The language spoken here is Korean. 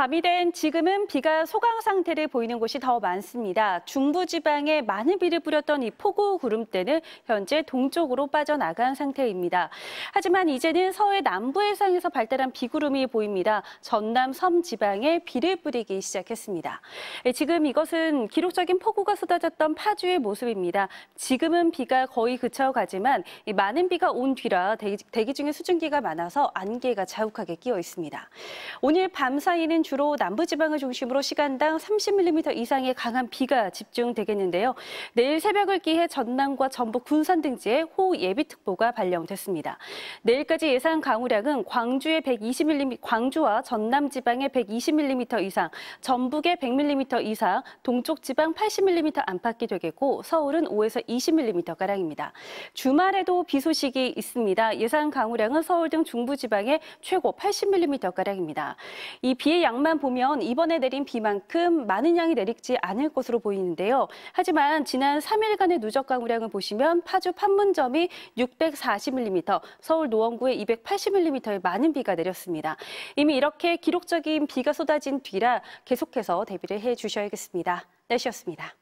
밤이 된 지금은 비가 소강 상태를 보이는 곳이 더 많습니다. 중부지방에 많은 비를 뿌렸던 이 폭우 구름대는 현재 동쪽으로 빠져나간 상태입니다. 하지만 이제는 서해 남부 해상에서 발달한 비구름이 보입니다. 전남 섬 지방에 비를 뿌리기 시작했습니다. 예, 지금 이것은 기록적인 폭우가 쏟아졌던 파주의 모습입니다. 지금은 비가 거의 그쳐가지만 많은 비가 온 뒤라 대기, 중에 수증기가 많아서 안개가 자욱하게 끼어 있습니다. 오늘 밤 사이는 주로 남부지방을 중심으로 시간당 30mm 이상의 강한 비가 집중되겠는데요. 내일 새벽을 기해 전남과 전북 군산 등지에 호우 예비특보가 발령됐습니다. 내일까지 예상 강우량은 광주의 120mm, 광주와 전남 지방의 120mm 이상, 전북의 100mm 이상, 동쪽 지방 80mm 안팎이 되겠고 서울은 5에서 20mm 가량입니다. 주말에도 비 소식이 있습니다. 예상 강우량은 서울 등 중부 지방의 최고 80mm 가량입니다. 이 비의 양 양만 보면 이번에 내린 비만큼 많은 양이 내리지 않을 것으로 보이는데요. 하지만 지난 3일간의 누적 강우량을 보시면 파주 판문점이 640mm, 서울 노원구에 280mm의 많은 비가 내렸습니다. 이미 이렇게 기록적인 비가 쏟아진 뒤라 계속해서 대비를 해 주셔야겠습니다. 날씨였습니다.